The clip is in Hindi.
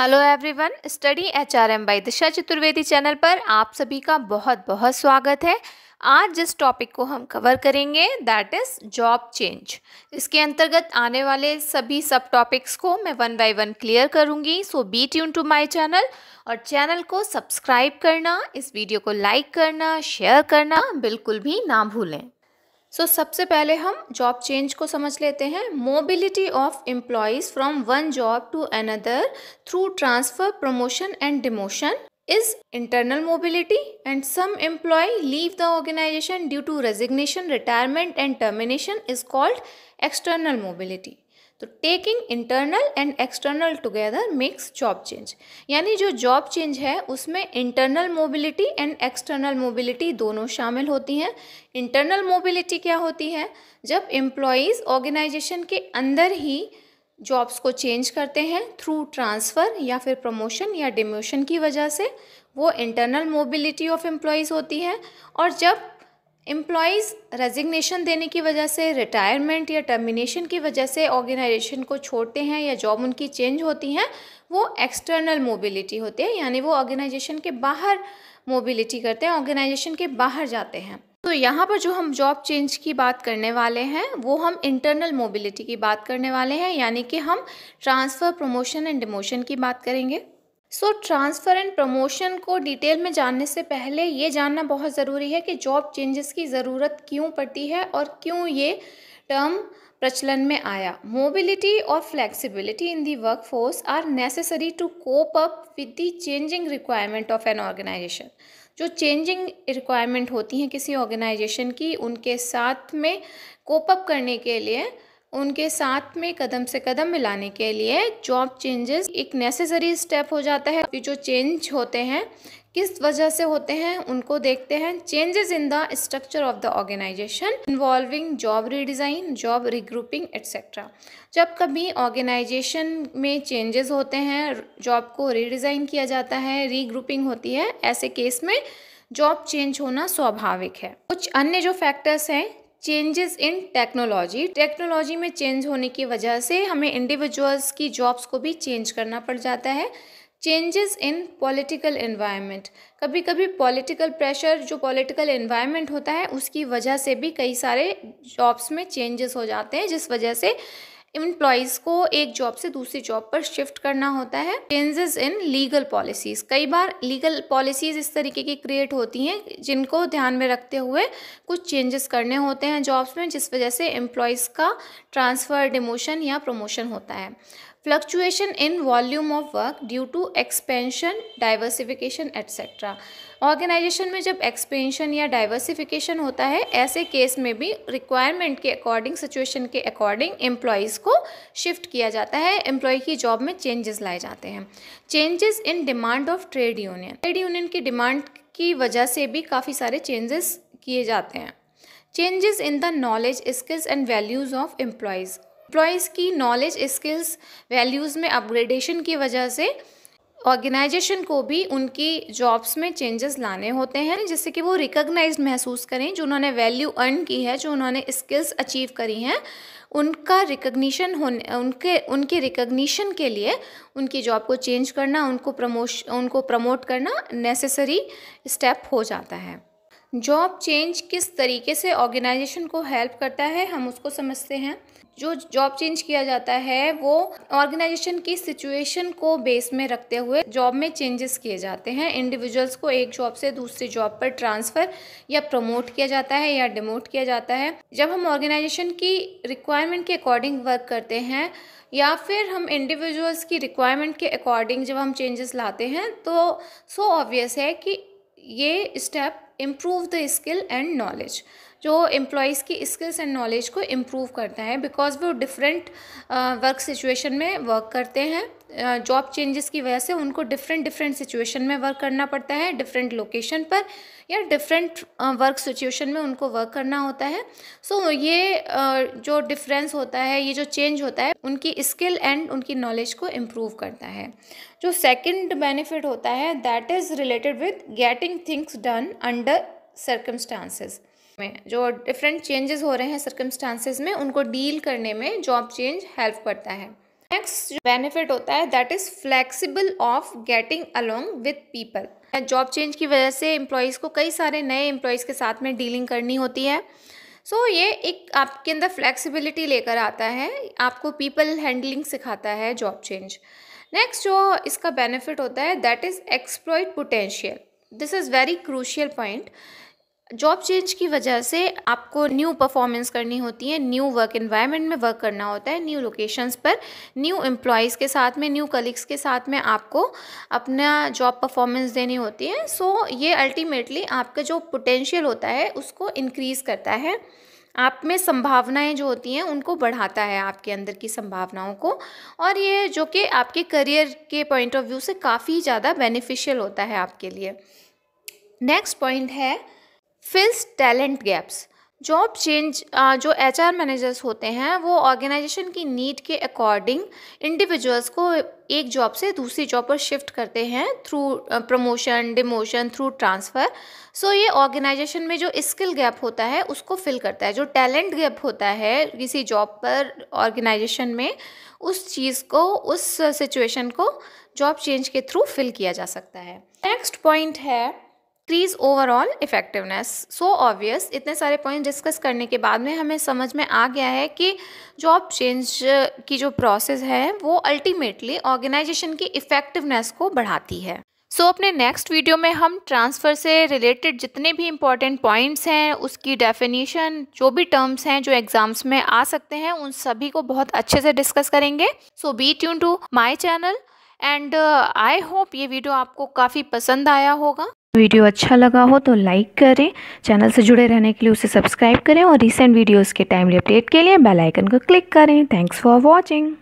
hello everyone study HRM by Disha Chaturvedi channel पर आप सभी का बहुत बहुत स्वागत है आज जिस टॉपिक को हम कवर करेंगे दैट इज़ जॉब चेंज इसके अंतर्गत आने वाले सभी सब टॉपिक्स को मैं वन बाय वन क्लियर करूंगी so be tune to my channel और चैनल को सब्सक्राइब करना इस वीडियो को लाइक करना शेयर करना बिल्कुल भी ना भूलें सो so, सबसे पहले हम जॉब चेंज को समझ लेते हैं mobility of employees from one job to another through transfer promotion and demotion is internal mobility and some employee leave the organisation due to resignation retirement and termination is called external mobility तो taking internal and external together makes job change यानी जो जॉब चेंज है उसमें internal mobility and external mobility दोनों शामिल होती हैं इंटरनल मोबिलिटी क्या होती है जब एम्प्लॉयज़ ऑर्गेनाइजेशन के अंदर ही जॉब्स को चेंज करते हैं थ्रू ट्रांसफ़र या फिर प्रमोशन या डिमोशन की वजह से वो इंटरनल मोबिलिटी ऑफ एम्प्लॉयज़ होती है और जब एम्प्लॉयज़ रेजिग्नेशन देने की वजह से रिटायरमेंट या टर्मिनेशन की वजह से ऑर्गेनाइजेशन को छोड़ते हैं या जॉब उनकी चेंज होती हैं वो एक्सटर्नल मोबिलिटी होती है यानी वो ऑर्गेनाइजेशन के बाहर मोबिलिटी करते हैं ऑर्गेनाइजेशन के बाहर जाते हैं तो यहाँ पर जो हम जॉब चेंज की बात करने वाले हैं वो हम इंटरनल मोबिलिटी की बात करने वाले हैं यानी कि हम ट्रांसफ़र प्रमोशन एंड डिमोशन की बात करेंगे सो ट्रांसफ़र एंड प्रमोशन को डिटेल में जानने से पहले ये जानना बहुत ज़रूरी है कि जॉब चेंजेस की ज़रूरत क्यों पड़ती है और क्यों ये टर्म प्रचलन में आया मोबिलिटी और flexibility in the work force are necessary to cope up with the changing requirement of an organisation जो चेंजिंग रिक्वायरमेंट होती हैं किसी ऑर्गेनाइजेशन की उनके साथ में कोप अप करने के लिए उनके साथ में कदम से कदम मिलाने के लिए जॉब चेंजेस एक नेसेसरी स्टेप हो जाता है जो चेंज होते हैं किस वजह से होते हैं उनको देखते हैं changes in the structure of the organisation involving job redesign job regrouping etcetera जब कभी ऑर्गेनाइजेशन में चेंजेस होते हैं जॉब को रीडिज़ाइन किया जाता है रीग्रुपिंग होती है ऐसे केस में जॉब चेंज होना स्वाभाविक है कुछ अन्य जो फैक्टर्स हैं चेंजेस इन टेक्नोलॉजी टेक्नोलॉजी में चेंज होने की वजह से हमें इंडिविजुअल्स की जॉब्स को भी चेंज करना पड़ जाता है चेंजेस इन पॉलिटिकल एनवायरनमेंट कभी कभी पॉलिटिकल प्रेशर जो पॉलिटिकल इन्वायरमेंट होता है उसकी वजह से भी कई सारे जॉब्स में चेंजेस हो जाते हैं जिस वजह से एम्प्लॉयज़ को एक जॉब से दूसरी जॉब पर शिफ्ट करना होता है चेंजेस इन लीगल पॉलिसीज़ कई बार लीगल पॉलिसीज़ इस तरीके की क्रिएट होती हैं जिनको ध्यान में रखते हुए कुछ चेंजेस करने होते हैं जॉब्स में जिस वजह से एम्प्लॉयज़ का ट्रांसफ़र डिमोशन या प्रमोशन होता है fluctuation in volume of work due to expansion diversification etcetera organisation में जब एक्सपेंशन या डाइवर्सिफिकेशन होता है ऐसे केस में भी रिक्वायरमेंट के अकॉर्डिंग सिचुएशन के अकॉर्डिंग एम्प्लॉयज़ को शिफ्ट किया जाता है एम्प्लॉय की जॉब में चेंजेस लाए जाते हैं changes in demand of trade union trade union की डिमांड की वजह से भी काफ़ी सारे चेंजेस किए जाते हैं changes in the knowledge skills and values of employees employees की नॉलेज स्किल्स वैल्यूज़ में अपग्रेडेशन की वजह से ऑर्गेनाइजेशन को भी उनकी जॉब्स में चेंजेस लाने होते हैं जिससे कि वो रिकग्नाइज महसूस करें जो उन्होंने वैल्यू अर्न की है जो उन्होंने स्किल्स अचीव करी हैं उनका रिकग्निशन होने उनके उनके रिकग्निशन के लिए उनकी जॉब को चेंज करना उनको प्रमोश उनको प्रमोट करना नेसेसरी स्टेप हो जाता है जॉब चेंज किस तरीके से ऑर्गेनाइजेशन को हेल्प करता है हम उसको समझते हैं जो जॉब चेंज किया जाता है वो ऑर्गेनाइजेशन की सिचुएशन को बेस में रखते हुए जॉब में चेंजेस किए जाते हैं इंडिविजुअल्स को एक जॉब से दूसरी जॉब पर ट्रांसफ़र या प्रमोट किया जाता है या डिमोट किया जाता है जब हम ऑर्गेनाइजेशन की रिक्वायरमेंट के अकॉर्डिंग वर्क करते हैं या फिर हम इंडिविजुअल्स की रिक्वायरमेंट के अकॉर्डिंग जब हम चेंजेस लाते हैं तो सो so ऑब्वियस है कि ये step improve the skill and knowledge जो एम्प्लॉयज़ की स्किल्स एंड नॉलेज को इम्प्रूव करता है बिकॉज वो डिफरेंट वर्क सिचुएशन में वर्क करते हैं जॉब चेंजेस की वजह से उनको डिफरेंट डिफरेंट सिचुएशन में वर्क करना पड़ता है डिफरेंट लोकेशन पर या डिफरेंट वर्क सिचुएशन में उनको वर्क करना होता है सो so, ये जो डिफरेंस होता है ये जो चेंज होता है उनकी स्किल एंड उनकी नॉलेज को इम्प्रूव करता है जो सेकंड बेनिफिट होता है that is related with getting things done under circumstances में जो डिफरेंट चेंजेस हो रहे हैं सर्कमस्टांसिस में उनको डील करने में जॉब चेंज हेल्प करता है नेक्स्ट बेनिफिट होता है that is flexible of getting along with people job change की वजह से एम्प्लॉयज़ को कई सारे नए एम्प्लॉयज़ के साथ में डीलिंग करनी होती है सो so, ये एक आपके अंदर फ्लेक्सिबिलिटी लेकर आता है आपको पीपल हैंडलिंग सिखाता है जॉब चेंज नेक्स्ट जो इसका बेनिफिट होता है that is exploited potential this is very crucial point job change की वजह से आपको न्यू परफॉर्मेंस करनी होती है न्यू वर्क इन्वायरमेंट में वर्क करना होता है न्यू लोकेशंस पर न्यू एम्प्लॉयज़ के साथ में न्यू कलीग्स के साथ में आपको अपना जॉब परफॉर्मेंस देनी होती है सो so, ये अल्टीमेटली आपका जो पोटेंशियल होता है उसको इनक्रीज़ करता है आप में संभावनाएं जो होती हैं उनको बढ़ाता है आपके अंदर की संभावनाओं को और ये जो कि आपके करियर के पॉइंट ऑफ व्यू से काफ़ी ज़्यादा बेनिफिशियल होता है आपके लिए नेक्स्ट पॉइंट है fills talent gaps job change जो एच आर मैनेजर्स होते हैं वो ऑर्गेनाइजेशन की नीड के अकॉर्डिंग इंडिविजुअल्स को एक जॉब से दूसरी जॉब पर शिफ्ट करते हैं through promotion demotion through transfer so ये ऑर्गेनाइजेशन में जो स्किल गैप होता है उसको फिल करता है जो टैलेंट गैप होता है किसी जॉब पर ऑर्गेनाइजेशन में उस चीज़ को उस सिचुएशन को जॉब चेंज के थ्रू फिल किया जा सकता है नेक्स्ट पॉइंट है increase overall effectiveness so obvious इतने सारे पॉइंट डिस्कस करने के बाद में हमें समझ में आ गया है कि जॉब चेंज uh, की जो प्रोसेस है वो अल्टीमेटली ऑर्गेनाइजेशन की इफ़ेक्टिवनेस को बढ़ाती है सो so, अपने नेक्स्ट वीडियो में हम ट्रांसफ़र से रिलेटेड जितने भी इम्पॉर्टेंट पॉइंट्स हैं उसकी डेफिनेशन जो भी टर्म्स हैं जो एग्ज़ाम्स में आ सकते हैं उन सभी को बहुत अच्छे से डिस्कस करेंगे so be tune to my channel and I hope ये वीडियो आपको काफ़ी पसंद आया होगा वीडियो अच्छा लगा हो तो लाइक करें चैनल से जुड़े रहने के लिए उसे सब्सक्राइब करें और रिसेंट वीडियोस के टाइमली अपडेट के लिए बेल आइकन को क्लिक करें थैंक्स फॉर वॉचिंग